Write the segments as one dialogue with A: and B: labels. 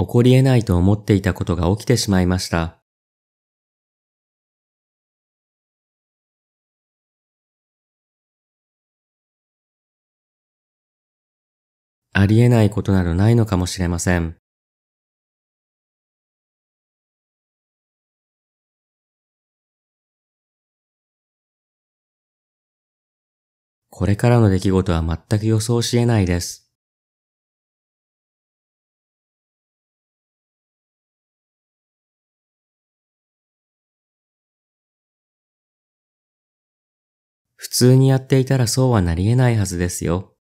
A: 起こり得ないと思っていたことが起きてしまいました。ありえないことなどないのかもしれません。これからの出来事は全く予想し得ないです。普通にやっていたらそうはなり得ないはずですよ。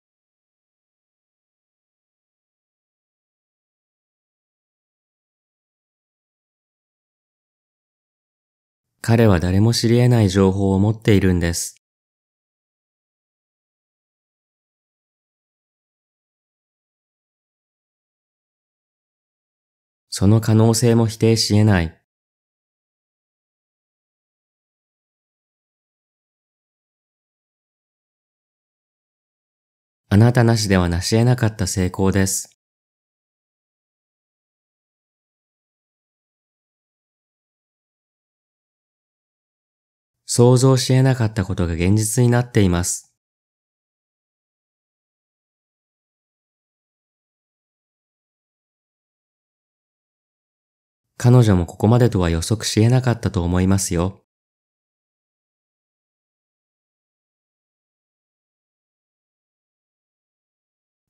A: 彼は誰も知り得ない情報を持っているんです。その可能性も否定し得ない。あなたなしでは成し得なかった成功です。想像し得なかったことが現実になっています。彼女もここまでとは予測し得なかったと思いますよ。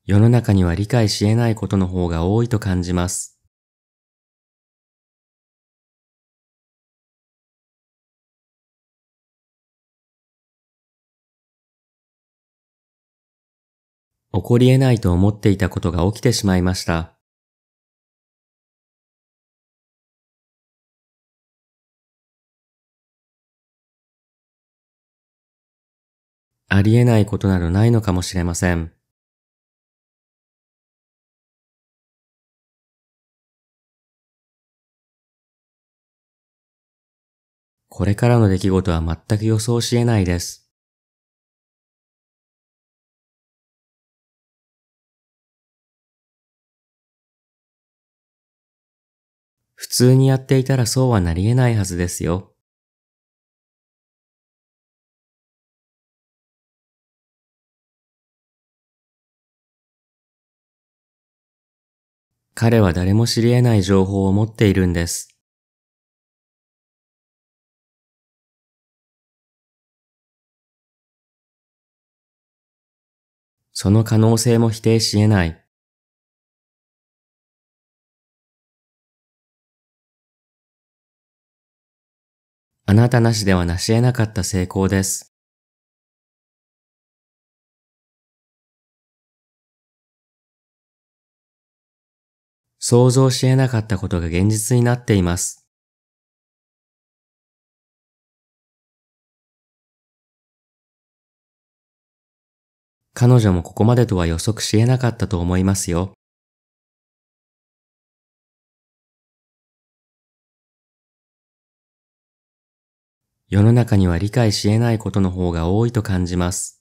A: 世の中には理解し得ないことの方が多いと感じます。起こり得ないと思っていたことが起きてしまいました。ありえないことなどないのかもしれません。これからの出来事は全く予想し得ないです。普通にやっていたらそうはなり得ないはずですよ。彼は誰も知り得ない情報を持っているんです。その可能性も否定し得ない。あなたなしではなし得なかった成功です。想像し得なかったことが現実になっています。彼女もここまでとは予測し得なかったと思いますよ。世の中には理解し得ないことの方が多いと感じます。